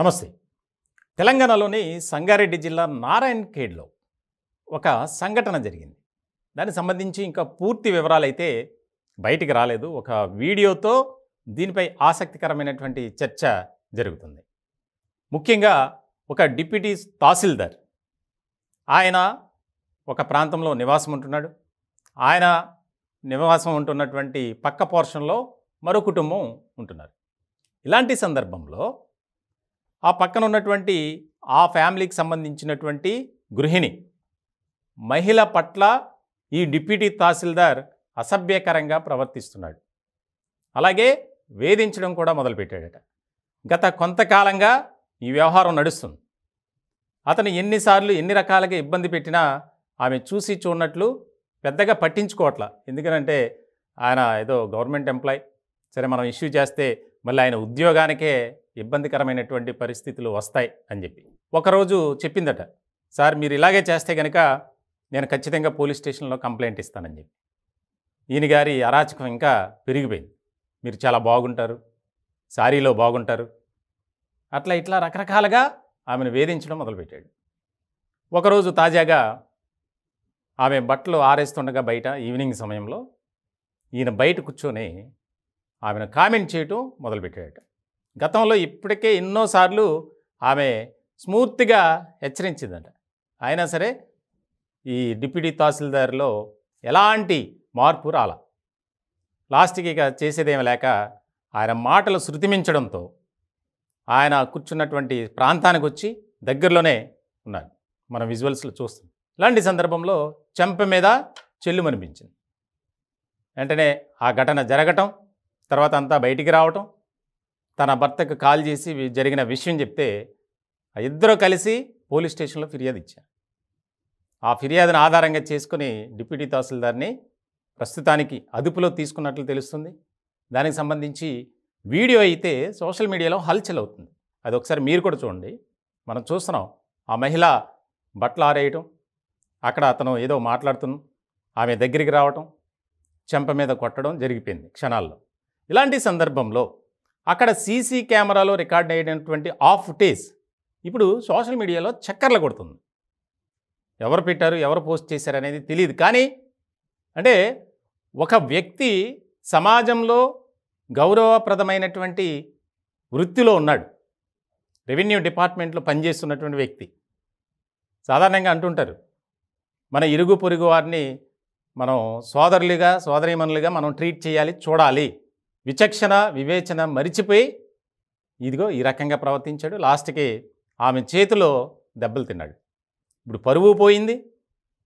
నమస్తే తెలంగాణలోని సంగారెడ్డి జిల్లా నారాయణఖేడ్లో ఒక సంఘటన జరిగింది దానికి సంబంధించి ఇంకా పూర్తి వివరాలైతే బయటికి రాలేదు ఒక వీడియోతో దీనిపై ఆసక్తికరమైనటువంటి చర్చ జరుగుతుంది ముఖ్యంగా ఒక డిప్యూటీ తహసీల్దార్ ఆయన ఒక ప్రాంతంలో నివాసం ఉంటున్నాడు ఆయన నివాసం ఉంటున్నటువంటి పక్క పోర్షన్లో మరో కుటుంబం ఉంటున్నారు ఇలాంటి సందర్భంలో ఆ పక్కన ఉన్నటువంటి ఆ ఫ్యామిలీకి సంబంధించినటువంటి గృహిణి మహిళ పట్ల ఈ డిప్యూటీ తహసీల్దార్ అసభ్యకరంగా ప్రవర్తిస్తున్నాడు అలాగే వేధించడం కూడా మొదలుపెట్టాడట గత కొంతకాలంగా ఈ వ్యవహారం నడుస్తుంది అతను ఎన్నిసార్లు ఎన్ని రకాలుగా ఇబ్బంది పెట్టినా ఆమె చూసి చూడనట్లు పెద్దగా పట్టించుకోవట్ల ఎందుకనంటే ఆయన ఏదో గవర్నమెంట్ ఎంప్లాయ్ సరే మనం ఇష్యూ చేస్తే మళ్ళీ ఆయన ఉద్యోగానికే ఇబ్బందికరమైనటువంటి పరిస్థితులు వస్తాయి అని చెప్పి ఒకరోజు చెప్పిందట సార్ మీరు ఇలాగే చేస్తే కనుక నేను ఖచ్చితంగా పోలీస్ స్టేషన్లో కంప్లైంట్ ఇస్తానని చెప్పి ఈయన గారి అరాచకం ఇంకా పెరిగిపోయింది మీరు చాలా బాగుంటారు సారీలో బాగుంటారు అట్లా ఇట్లా రకరకాలుగా ఆమెను వేధించడం మొదలుపెట్టాడు ఒకరోజు తాజాగా ఆమె బట్టలు ఆరేస్తుండగా బయట ఈవినింగ్ సమయంలో ఈయన బయట కూర్చొని ఆమెను కామెంట్ చేయటం మొదలుపెట్టాడట గతంలో ఇప్పటికే ఎన్నోసార్లు ఆమె స్మూర్తిగా హెచ్చరించిందంట అయినా సరే ఈ డిప్యూటీ తహసీల్దార్లో ఎలాంటి మార్పు రాల లాస్ట్కి ఇక చేసేదేమి లేక ఆయన మాటలు శృతిమించడంతో ఆయన కూర్చున్నటువంటి ప్రాంతానికి వచ్చి దగ్గరలోనే ఉన్నాడు మనం విజువల్స్లో చూస్తుంది ఇలాంటి సందర్భంలో చెంప మీద చెల్లుమనిపించింది వెంటనే ఆ ఘటన జరగటం తర్వాత అంతా బయటికి రావటం తన భర్తకు కాల్ చేసి జరిగిన విషయం చెప్తే ఇద్దరూ కలిసి పోలీస్ స్టేషన్లో ఫిర్యాదు ఇచ్చారు ఆ ఫిర్యాదును ఆధారంగా చేసుకుని డిప్యూటీ తహసీల్దార్ని ప్రస్తుతానికి అదుపులో తీసుకున్నట్లు తెలుస్తుంది దానికి సంబంధించి వీడియో అయితే సోషల్ మీడియాలో హల్చల్ అవుతుంది అది ఒకసారి మీరు కూడా చూడండి మనం చూస్తున్నాం ఆ మహిళ బట్టలు ఆరేయటం అక్కడ అతను ఏదో మాట్లాడుతున్నాం ఆమె దగ్గరికి రావటం చెంప మీద కొట్టడం జరిగిపోయింది క్షణాల్లో ఇలాంటి సందర్భంలో అక్కడ సీసీ కెమెరాలో రికార్డ్ అయినటువంటి ఆఫ్ ఫుటేజ్ ఇప్పుడు సోషల్ మీడియాలో చక్కర్లు కొడుతుంది ఎవరు పెట్టారు ఎవరు పోస్ట్ చేశారు అనేది తెలియదు కానీ అంటే ఒక వ్యక్తి సమాజంలో గౌరవప్రదమైనటువంటి వృత్తిలో ఉన్నాడు రెవెన్యూ డిపార్ట్మెంట్లో పనిచేస్తున్నటువంటి వ్యక్తి సాధారణంగా అంటుంటారు మన ఇరుగు పొరుగు వారిని మనం సోదరులుగా సోదరీమనులుగా మనం ట్రీట్ చేయాలి చూడాలి విచక్షణ వివేచన మరిచిపోయి ఇదిగో ఈ రకంగా ప్రవర్తించాడు లాస్ట్కి ఆమె చేతిలో దెబ్బలు తిన్నాడు ఇప్పుడు పరువు పోయింది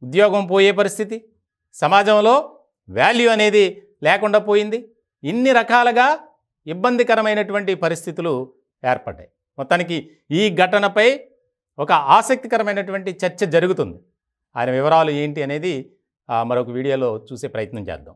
ఉద్యోగం పోయే పరిస్థితి సమాజంలో వాల్యూ అనేది లేకుండా పోయింది ఇన్ని రకాలుగా ఇబ్బందికరమైనటువంటి పరిస్థితులు ఏర్పడ్డాయి మొత్తానికి ఈ ఘటనపై ఒక ఆసక్తికరమైనటువంటి చర్చ జరుగుతుంది ఆయన వివరాలు ఏంటి అనేది మరొక వీడియోలో చూసే ప్రయత్నం చేద్దాం